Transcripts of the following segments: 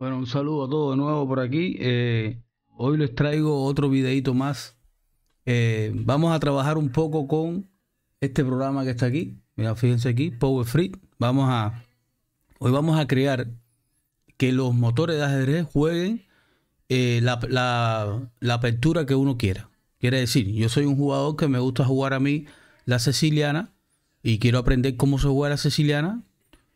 Bueno, un saludo a todos de nuevo por aquí. Eh, hoy les traigo otro videito más. Eh, vamos a trabajar un poco con este programa que está aquí. Mira, fíjense aquí, Power Free. Vamos a, hoy vamos a crear que los motores de ajedrez jueguen eh, la, la apertura que uno quiera. Quiere decir, yo soy un jugador que me gusta jugar a mí la siciliana y quiero aprender cómo se juega la siciliana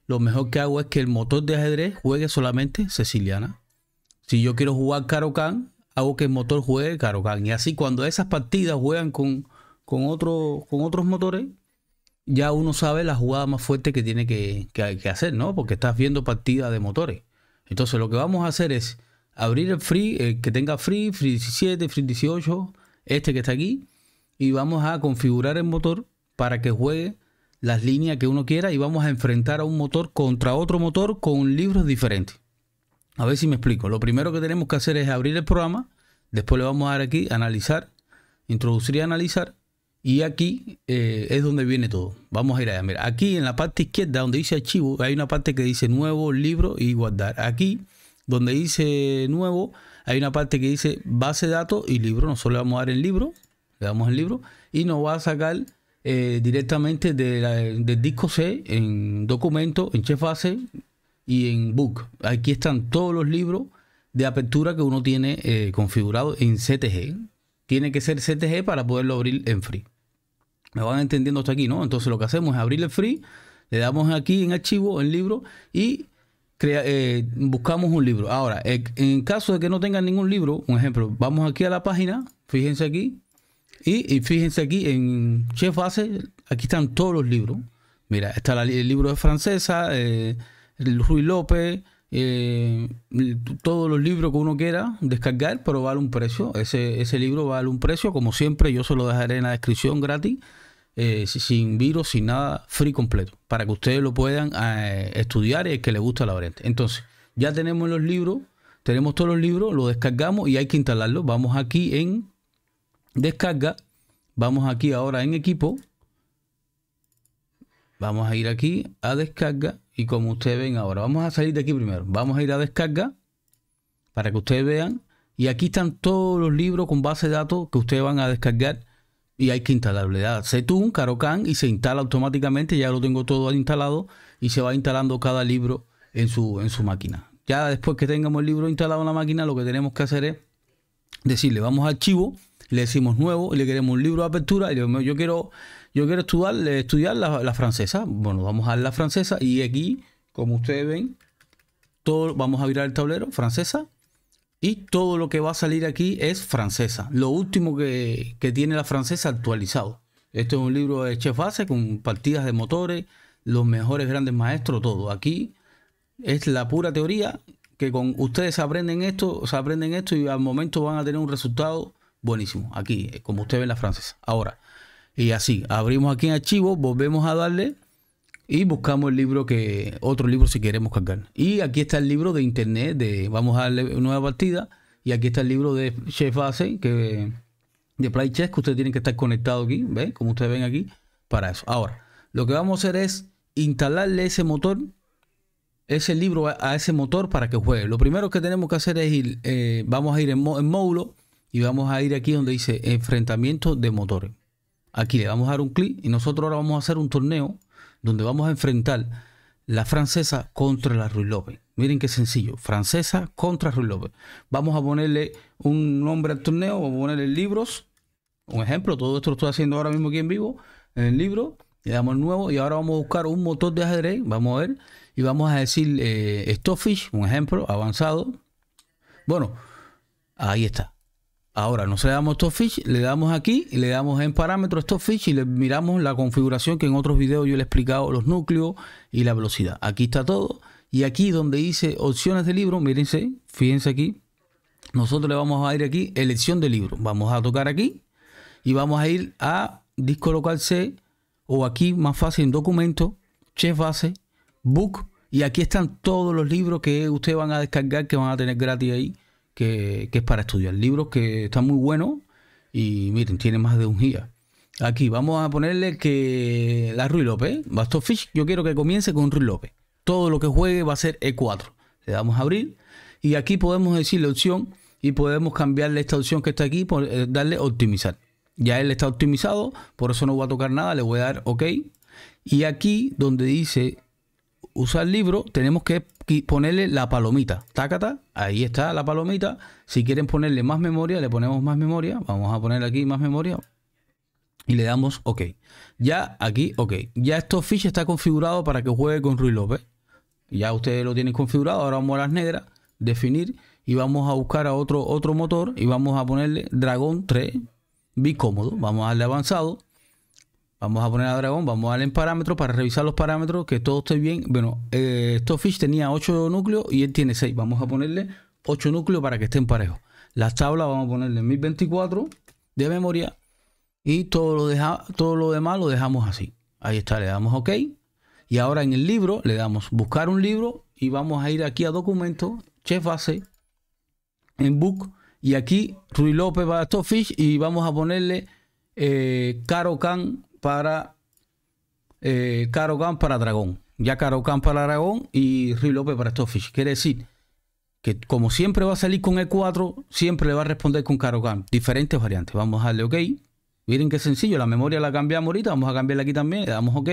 lo mejor que hago es que el motor de ajedrez juegue solamente siciliana. Si yo quiero jugar can hago que el motor juegue can Y así cuando esas partidas juegan con, con, con otros motores, ya uno sabe la jugada más fuerte que tiene que, que hacer, ¿no? Porque estás viendo partidas de motores. Entonces lo que vamos a hacer es abrir el free, el eh, que tenga free, free 17, free 18, este que está aquí, y vamos a configurar el motor para que juegue las líneas que uno quiera y vamos a enfrentar a un motor contra otro motor con libros diferentes. A ver si me explico. Lo primero que tenemos que hacer es abrir el programa, después le vamos a dar aquí analizar, introducir y analizar, y aquí eh, es donde viene todo. Vamos a ir allá. Mira, aquí en la parte izquierda donde dice archivo, hay una parte que dice nuevo, libro y guardar. Aquí donde dice nuevo, hay una parte que dice base de datos y libro. Nosotros le vamos a dar en libro, le damos el libro y nos va a sacar eh, directamente de del disco C en documento, en Chefase y en Book. Aquí están todos los libros de apertura que uno tiene eh, configurado en CTG. Tiene que ser CTG para poderlo abrir en Free. Me van entendiendo hasta aquí, ¿no? Entonces lo que hacemos es abrir Free, le damos aquí en archivo, en libro y eh, buscamos un libro. Ahora, en caso de que no tengan ningún libro, un ejemplo, vamos aquí a la página, fíjense aquí, y, fíjense aquí en Chef Base, aquí están todos los libros. Mira, está el libro de francesa, eh, el López, eh, todos los libros que uno quiera descargar, pero vale un precio. Ese, ese libro vale un precio, como siempre, yo se lo dejaré en la descripción gratis, eh, sin virus, sin nada, free completo, para que ustedes lo puedan eh, estudiar y el que le gusta la oriente Entonces, ya tenemos los libros, tenemos todos los libros, lo descargamos y hay que instalarlo. Vamos aquí en descarga. Vamos aquí ahora en equipo. Vamos a ir aquí a descarga y como ustedes ven ahora, vamos a salir de aquí primero. Vamos a ir a descarga para que ustedes vean. Y aquí están todos los libros con base de datos que ustedes van a descargar y hay que instalarle. Ah, Setun, carocan y se instala automáticamente. Ya lo tengo todo instalado y se va instalando cada libro en su, en su máquina. Ya después que tengamos el libro instalado en la máquina, lo que tenemos que hacer es decirle, vamos a archivo le decimos nuevo, le queremos un libro de apertura, yo quiero, yo quiero estudiar, estudiar la, francesa. Bueno, vamos a la francesa y aquí, como ustedes ven, todo, vamos a virar el tablero, francesa, y todo lo que va a salir aquí es francesa. Lo último que, tiene la francesa actualizado. Esto es un libro de Chef Base con partidas de motores, los mejores grandes maestros, todo. Aquí es la pura teoría que con ustedes aprenden esto, se aprenden esto y al momento van a tener un resultado Buenísimo, aquí, eh, como usted ve en la francesa. Ahora, y así, abrimos aquí en archivo, volvemos a darle y buscamos el libro que, otro libro si queremos cargar. Y aquí está el libro de internet, de vamos a darle nueva partida. Y aquí está el libro de Chef Ace, que de Play Chess, que ustedes tienen que estar conectados aquí, Como ustedes ven aquí, para eso. Ahora, lo que vamos a hacer es instalarle ese motor, ese libro a, ese motor para que juegue. Lo primero que tenemos que hacer es ir, eh, vamos a ir en módulo y vamos a ir aquí donde dice enfrentamiento de motores. Aquí le vamos a dar un clic y nosotros ahora vamos a hacer un torneo donde vamos a enfrentar la francesa contra la Ruy López. Miren qué sencillo, francesa contra Ruy López. Vamos a ponerle un nombre al torneo, vamos a ponerle libros, un ejemplo, todo esto lo estoy haciendo ahora mismo aquí en vivo, en el libro, le damos nuevo y ahora vamos a buscar un motor de ajedrez, vamos a ver, y vamos a decir eh, un ejemplo avanzado. Bueno, ahí está. Ahora, no le damos estos le damos aquí, le damos en parámetros estos y le miramos la configuración que en otros videos yo le he explicado, los núcleos y la velocidad. Aquí está todo. Y aquí donde dice opciones de libro, mírense, fíjense aquí. Nosotros le vamos a ir aquí, elección de libro. Vamos a tocar aquí y vamos a ir a disco local C o aquí más fácil en documento, chef base, book. Y aquí están todos los libros que ustedes van a descargar, que van a tener gratis ahí que, es para estudiar. Libros que están muy buenos y miren, tiene más de un giga. Aquí vamos a ponerle que la ruy López, Basto Fish, yo quiero que comience con ruy López. Todo lo que juegue va a ser E4. Le damos a abrir y aquí podemos decir la opción y podemos cambiarle esta opción que está aquí por eh, darle optimizar. Ya él está optimizado, por eso no voy a tocar nada, le voy a dar OK. Y aquí donde dice usar libro, tenemos que ponerle la palomita. Tácata, ahí está la palomita. Si quieren ponerle más memoria, le ponemos más memoria. Vamos a poner aquí más memoria. Y le damos OK. Ya aquí, OK. Ya esto ficha está configurado para que juegue con ruiz López. Ya ustedes lo tienen configurado. Ahora vamos a las negras, definir. Y vamos a buscar a otro, otro motor. Y vamos a ponerle Dragón 3. Bicómodo. Vamos a darle avanzado. Vamos a poner a Dragón, vamos a darle en parámetros para revisar los parámetros, que todo esté bien. Bueno, eh, tenía 8 núcleos y él tiene 6. Vamos a ponerle 8 núcleos para que estén parejos. Las tablas vamos a ponerle 1024 de memoria y todo lo, deja, todo lo demás lo dejamos así. Ahí está, le damos OK. Y ahora en el libro le damos buscar un libro y vamos a ir aquí a documentos chef base, en book. Y aquí Rui López para Stoffish y vamos a ponerle eh, Caro Can para eh, Caro Khan para Dragón. Ya Caro Khan para Dragón y Rui López para Stoffish Quiere decir que como siempre va a salir con E4, siempre le va a responder con Caro Khan. Diferentes variantes. Vamos a darle OK. Miren qué sencillo, la memoria la cambiamos ahorita, vamos a cambiarla aquí también, le damos OK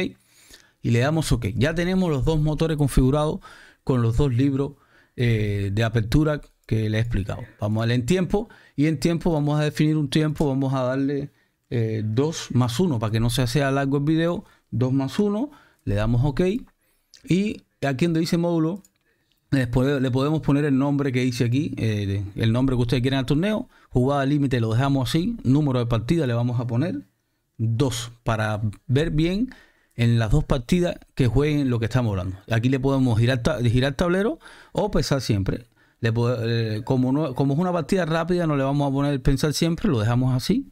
y le damos OK. Ya tenemos los dos motores configurados con los dos libros eh, de apertura que le he explicado. Vamos a darle en tiempo y en tiempo vamos a definir un tiempo, vamos a darle 2 eh, más 1, para que no se sea largo el video, 2 más 1, le damos OK. Y aquí donde dice módulo, le podemos poner el nombre que dice aquí, eh, el nombre que ustedes quieren al torneo. Jugada límite lo dejamos así, número de partida le vamos a poner 2, para ver bien en las dos partidas que jueguen lo que estamos hablando. Aquí le podemos girar, girar tablero o pensar siempre. Eh, como, como es una partida rápida, no le vamos a poner pensar siempre, lo dejamos así.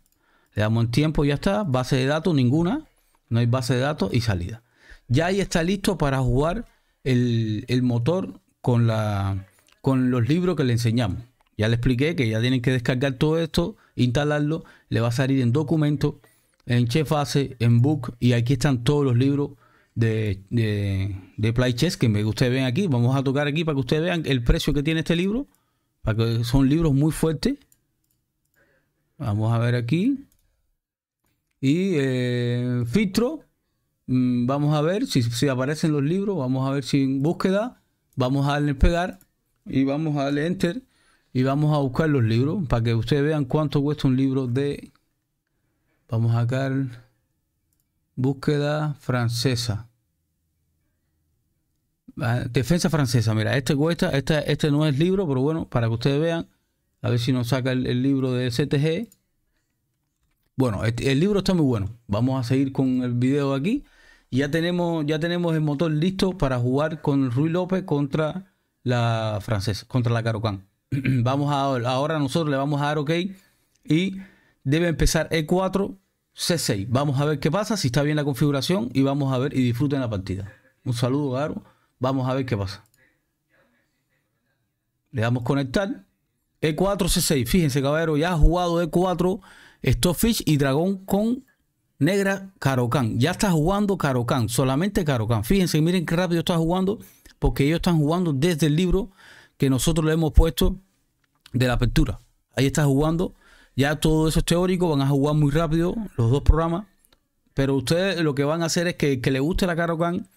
Le damos en tiempo, y ya está. Base de datos, ninguna. No hay base de datos y salida. Ya ahí está listo para jugar el, motor con, la, con los libros que le enseñamos. Ya le expliqué que ya tienen que descargar todo esto, instalarlo. Le va a salir en documento, en Chefase, en Book. Y aquí están todos los libros de, de, de Play Chess que ustedes ven aquí. Vamos a tocar aquí para que ustedes vean el precio que tiene este libro. Para que son libros muy fuertes. Vamos a ver aquí. Y eh, filtro, mm, vamos a ver si, aparecen los libros, vamos a ver si en búsqueda, vamos a darle pegar y vamos a darle enter y vamos a buscar los libros para que ustedes vean cuánto cuesta un libro de... Vamos a sacar búsqueda francesa. Ah, defensa francesa, mira, este cuesta, este, este no es libro, pero bueno, para que ustedes vean, a ver si nos saca el libro de CTG. Bueno, este, el libro está muy bueno. Vamos a seguir con el video aquí. Ya tenemos, ya tenemos el motor listo para jugar con Rui López contra la francesa, contra la Carocan. vamos a, ahora nosotros le vamos a dar OK y debe empezar E4, C6. Vamos a ver qué pasa, si está bien la configuración y vamos a ver y disfruten la partida. Un saludo, Garo. Vamos a ver qué pasa. Le damos conectar. E4, C6. Fíjense, caballero, ya ha jugado E4 fish y Dragón con Negra Carocan. Ya está jugando Carocan, solamente Carocan. Fíjense, miren qué rápido está jugando, porque ellos están jugando desde el libro que nosotros le hemos puesto de la apertura. Ahí está jugando. Ya todo eso es teórico, van a jugar muy rápido los dos programas. Pero ustedes lo que van a hacer es que que le guste la Carocan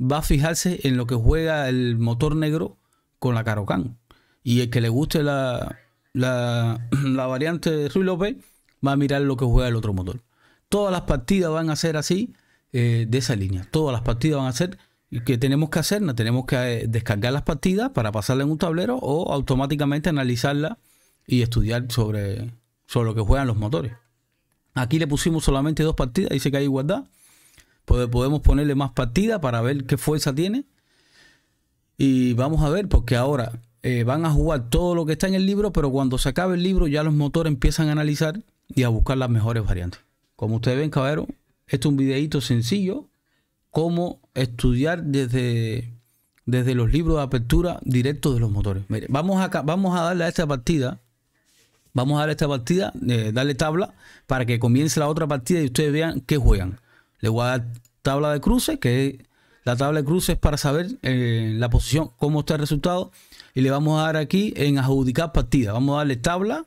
va a fijarse en lo que juega el motor negro con la Carocan. Y el que le guste la, la, variante de Ruy López va a mirar lo que juega el otro motor. Todas las partidas van a ser así, eh, de esa línea. Todas las partidas van a ser que tenemos que hacer, tenemos que eh, descargar las partidas para pasarlas en un tablero o automáticamente analizarlas y estudiar sobre, sobre lo que juegan los motores. Aquí le pusimos solamente dos partidas, dice que hay igualdad. Podemos ponerle más partidas para ver qué fuerza tiene. Y vamos a ver, porque ahora eh, van a jugar todo lo que está en el libro, pero cuando se acabe el libro ya los motores empiezan a analizar y a buscar las mejores variantes. Como ustedes ven, caballero. este es un videito sencillo, cómo estudiar desde, desde los libros de apertura directos de los motores. vamos, a, vamos a darle a esta partida, vamos a darle a esta partida, eh, darle tabla para que comience la otra partida y ustedes vean qué juegan. Le voy a dar tabla de cruces, que la tabla de cruces para saber eh, la posición, cómo está el resultado. Y le vamos a dar aquí en adjudicar partida. Vamos a darle tabla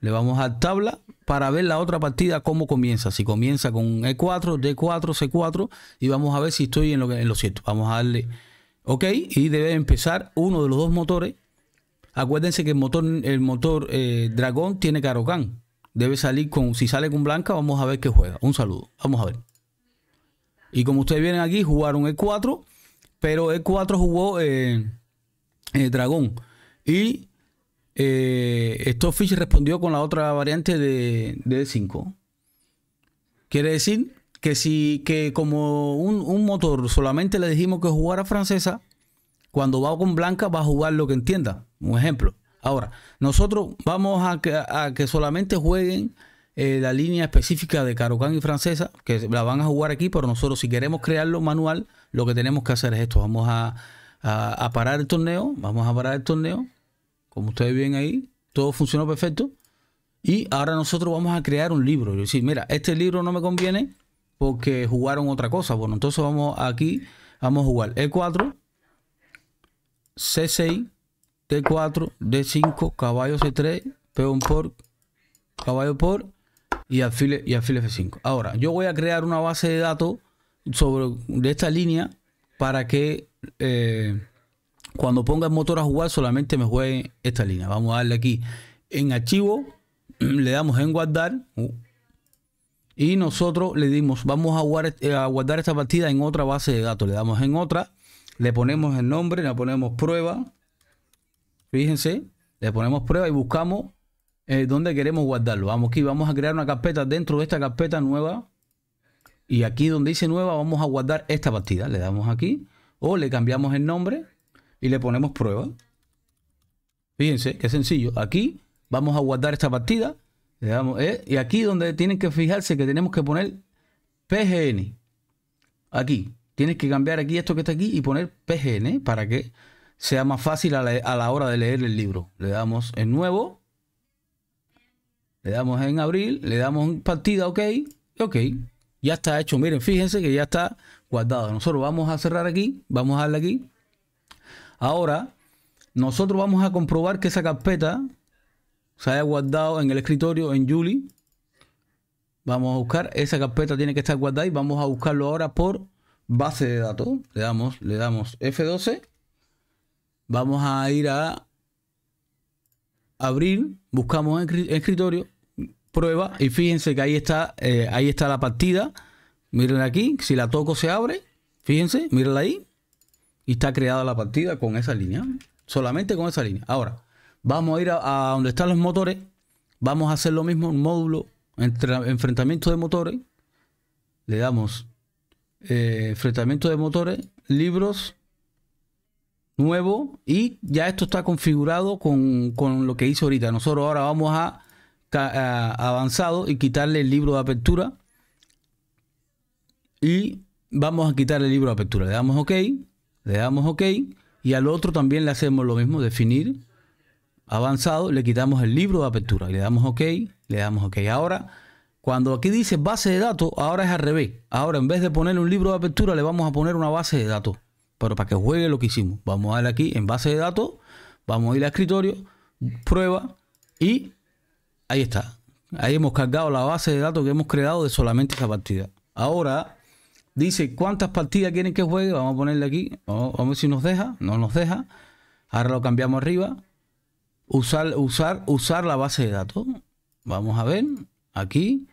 le vamos a tabla para ver la otra partida cómo comienza. Si comienza con E4, D4, C4 y vamos a ver si estoy en lo, cierto. Vamos a darle OK y debe empezar uno de los dos motores. Acuérdense que el motor, el motor eh, Dragón tiene carocan. Debe salir con, si sale con Blanca, vamos a ver qué juega. Un saludo, vamos a ver. Y como ustedes vienen aquí, jugaron E4, pero E4 jugó eh, eh, Dragón. Y esto eh, Stockfish respondió con la otra variante de, D5. Quiere decir que si que como un, motor solamente le dijimos que jugara francesa, cuando va con blanca va a jugar lo que entienda. Un ejemplo. Ahora, nosotros vamos a que, solamente jueguen eh, la línea específica de Carocán y francesa, que la van a jugar aquí, pero nosotros si queremos crearlo manual, lo que tenemos que hacer es esto. Vamos a parar el torneo, vamos a parar el torneo como ustedes ven ahí, todo funcionó perfecto. Y ahora nosotros vamos a crear un libro. Yo decir, mira, este libro no me conviene porque jugaron otra cosa. Bueno, entonces vamos aquí, vamos a jugar E4, C6, D4, D5, caballo C3, peón por, caballo por y alfil, y F5. Ahora, yo voy a crear una base de datos sobre, de esta línea para que eh, cuando ponga el motor a jugar solamente me juegue esta línea. Vamos a darle aquí en archivo, le damos en guardar uh, y nosotros le dimos, vamos a guardar, esta partida en otra base de datos. Le damos en otra, le ponemos el nombre, le ponemos prueba. Fíjense, le ponemos prueba y buscamos eh, dónde queremos guardarlo. Vamos aquí, vamos a crear una carpeta dentro de esta carpeta nueva. Y aquí donde dice nueva vamos a guardar esta partida. Le damos aquí o le cambiamos el nombre y le ponemos prueba. Fíjense, qué sencillo. Aquí vamos a guardar esta partida. Le damos, e, y aquí donde tienen que fijarse que tenemos que poner PGN. Aquí. Tienes que cambiar aquí esto que está aquí y poner PGN para que sea más fácil a la, hora de leer el libro. Le damos en nuevo. Le damos en abril. Le damos en partida, ok. Ok. Ya está hecho. Miren, fíjense que ya está guardado. Nosotros vamos a cerrar aquí. Vamos a darle aquí. Ahora, nosotros vamos a comprobar que esa carpeta se haya guardado en el escritorio en Julie. Vamos a buscar, esa carpeta tiene que estar guardada y vamos a buscarlo ahora por base de datos. Le damos, le damos F12. Vamos a ir a abrir, buscamos en escritorio, prueba y fíjense que ahí está, eh, ahí está la partida. Miren aquí, si la toco se abre. Fíjense, miren ahí y está creada la partida con esa línea. Solamente con esa línea. Ahora, vamos a ir a, donde están los motores. Vamos a hacer lo mismo, un módulo, entre, enfrentamiento de motores. Le damos eh, enfrentamiento de motores, libros, nuevo. Y ya esto está configurado con, lo que hice ahorita. Nosotros ahora vamos a, a avanzado y quitarle el libro de apertura. Y vamos a quitar el libro de apertura. Le damos OK le damos OK y al otro también le hacemos lo mismo, definir avanzado, le quitamos el libro de apertura, le damos OK, le damos OK. Ahora, cuando aquí dice base de datos, ahora es al revés. Ahora en vez de poner un libro de apertura, le vamos a poner una base de datos. Pero para que juegue lo que hicimos, vamos a darle aquí en base de datos, vamos a ir a escritorio, prueba y ahí está. Ahí hemos cargado la base de datos que hemos creado de solamente esa partida. Ahora Dice, ¿cuántas partidas quieren que juegue? Vamos a ponerle aquí. Vamos, a ver si nos deja. No nos deja. Ahora lo cambiamos arriba. Usar, usar, usar la base de datos. Vamos a ver. Aquí.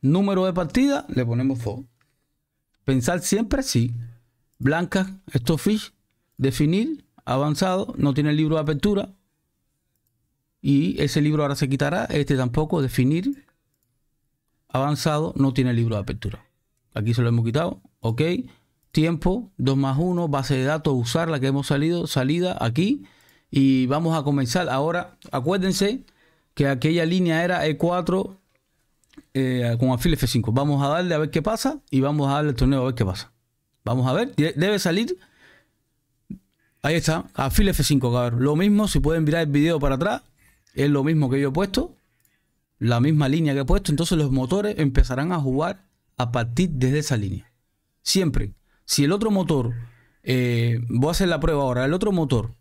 Número de partida, Le ponemos fo. Pensar siempre sí. blanca, esto fish. Definir. Avanzado. No tiene el libro de apertura. Y ese libro ahora se quitará. Este tampoco. Definir. Avanzado. No tiene el libro de apertura. Aquí se lo hemos quitado. Ok. Tiempo, 2 más 1, base de datos, usar la que hemos salido, salida aquí. Y vamos a comenzar. Ahora, acuérdense que aquella línea era E4 eh, con afil F5. Vamos a darle a ver qué pasa y vamos a darle el torneo a ver qué pasa. Vamos a ver, debe salir. Ahí está, afil F5, cabrón. Lo mismo, si pueden mirar el video para atrás, es lo mismo que yo he puesto. La misma línea que he puesto. Entonces los motores empezarán a jugar a partir desde esa línea. Siempre. Si el otro motor, eh, voy a hacer la prueba ahora, el otro motor,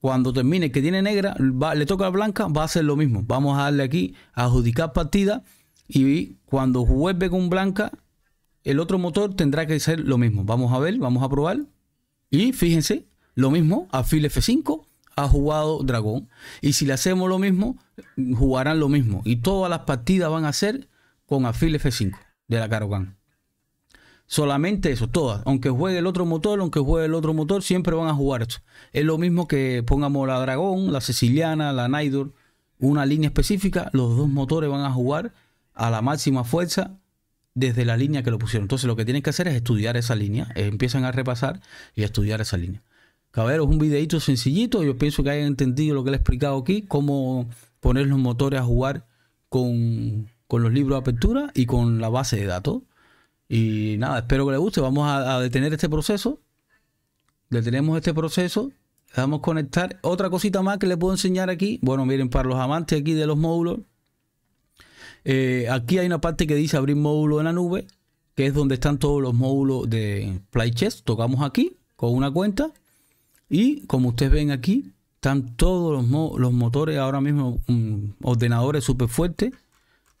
cuando termine que tiene negra, le toca blanca, va a hacer lo mismo. Vamos a darle aquí a adjudicar partida y cuando vuelve con blanca, el otro motor tendrá que ser lo mismo. Vamos a ver, vamos a probar. Y fíjense, lo mismo, Afil F5 ha jugado dragón. Y si le hacemos lo mismo, jugarán lo mismo. Y todas las partidas van a ser con Afil F5 de la carogan. Solamente eso, todas. Aunque juegue el otro motor, aunque juegue el otro motor, siempre van a jugar esto. Es lo mismo que pongamos la Dragón, la Siciliana, la Naidor, una línea específica. Los dos motores van a jugar a la máxima fuerza desde la línea que lo pusieron. Entonces lo que tienen que hacer es estudiar esa línea. Eh, empiezan a repasar y a estudiar esa línea. Caballeros, un videito sencillito. Yo pienso que hayan entendido lo que les he explicado aquí, cómo poner los motores a jugar con con los libros de apertura y con la base de datos. Y nada, espero que les guste. Vamos a, detener este proceso. Detenemos este proceso. Le damos conectar. Otra cosita más que les puedo enseñar aquí. Bueno, miren, para los amantes aquí de los módulos. Eh, aquí hay una parte que dice abrir módulo en la nube, que es donde están todos los módulos de PlayChest. Tocamos aquí con una cuenta. Y como ustedes ven aquí, están todos los, los motores ahora mismo, mm, ordenadores súper fuertes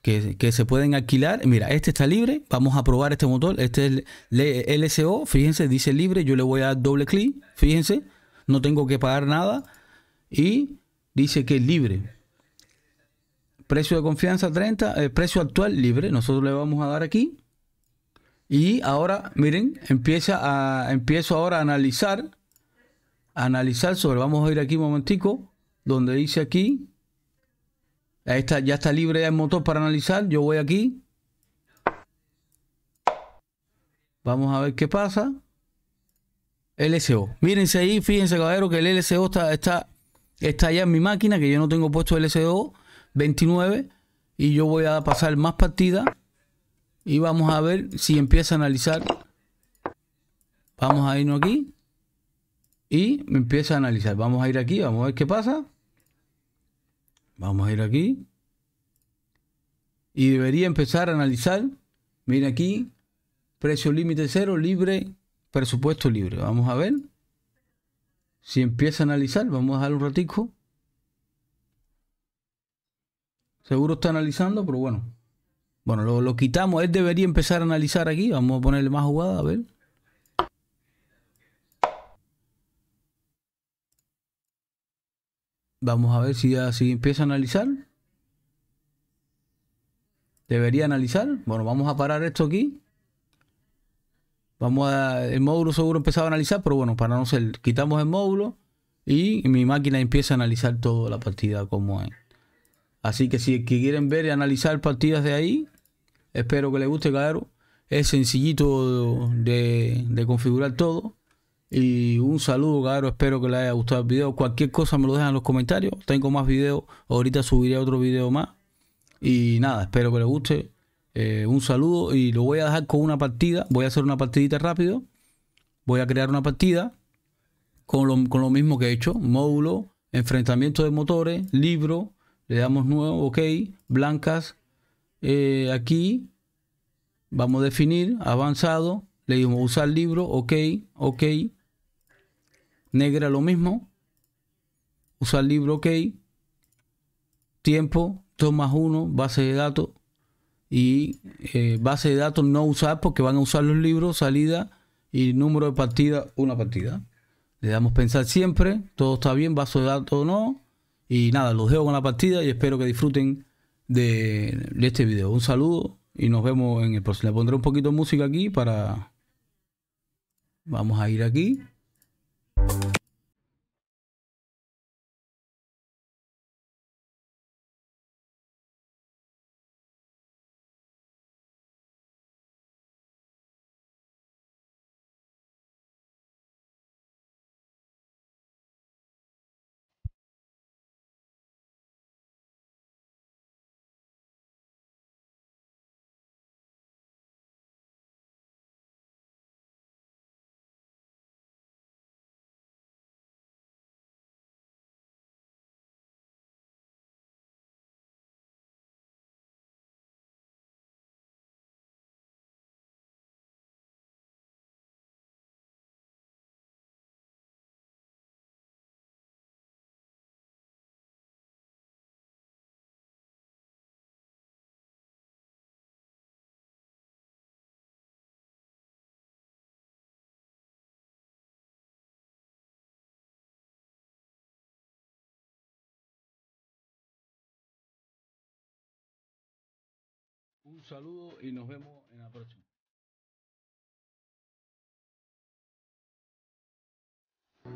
que, se pueden alquilar. Mira, este está libre, vamos a probar este motor. Este es el LSO, fíjense, dice libre, yo le voy a dar doble clic, fíjense, no tengo que pagar nada. Y dice que es libre. Precio de confianza 30, el eh, precio actual libre, nosotros le vamos a dar aquí. Y ahora, miren, empieza a, empiezo ahora a analizar, analizar sobre, vamos a ir aquí un momentico, donde dice aquí, Ahí está, ya está libre el motor para analizar. Yo voy aquí. Vamos a ver qué pasa. LSO. Mírense ahí, fíjense caballero que el LSO está, está, ya en mi máquina, que yo no tengo puesto LSO 29. Y yo voy a pasar más partidas. Y vamos a ver si empieza a analizar. Vamos a irnos aquí. Y me empieza a analizar. Vamos a ir aquí, vamos a ver qué pasa. Vamos a ir aquí. Y debería empezar a analizar. Mira aquí. Precio límite cero, libre, presupuesto libre. Vamos a ver. Si empieza a analizar, vamos a dar un ratico. Seguro está analizando, pero bueno. Bueno, lo, lo quitamos. Él debería empezar a analizar aquí. Vamos a ponerle más jugada, a ver. Vamos a ver si, ya, empieza a analizar. Debería analizar. Bueno, vamos a parar esto aquí. Vamos a, el módulo seguro empezaba a analizar, pero bueno, para no ser, quitamos el módulo y mi máquina empieza a analizar toda la partida como es. Así que si quieren ver y analizar partidas de ahí, espero que les guste, claro. Es sencillito de configurar todo. Y un saludo, claro, Espero que les haya gustado el video. Cualquier cosa me lo dejan en los comentarios. Tengo más videos. Ahorita subiré otro video más. Y nada, espero que les guste. Eh, un saludo y lo voy a dejar con una partida. Voy a hacer una partidita rápido. Voy a crear una partida con lo, mismo que he hecho. Módulo, enfrentamiento de motores, libro. Le damos nuevo, ok. Blancas. Eh, aquí. Vamos a definir, avanzado. Le dimos usar libro, ok, ok. Negra lo mismo. Usar libro OK. Tiempo, 2 más 1, base de datos. Y eh, base de datos no usar porque van a usar los libros, salida y número de partida, una partida. Le damos pensar siempre, todo está bien, vaso de datos o no. Y nada, los dejo con la partida y espero que disfruten de, de este video. Un saludo y nos vemos en el próximo. Le pondré un poquito de música aquí para... Vamos a ir aquí. Un saludo y nos vemos en la próxima.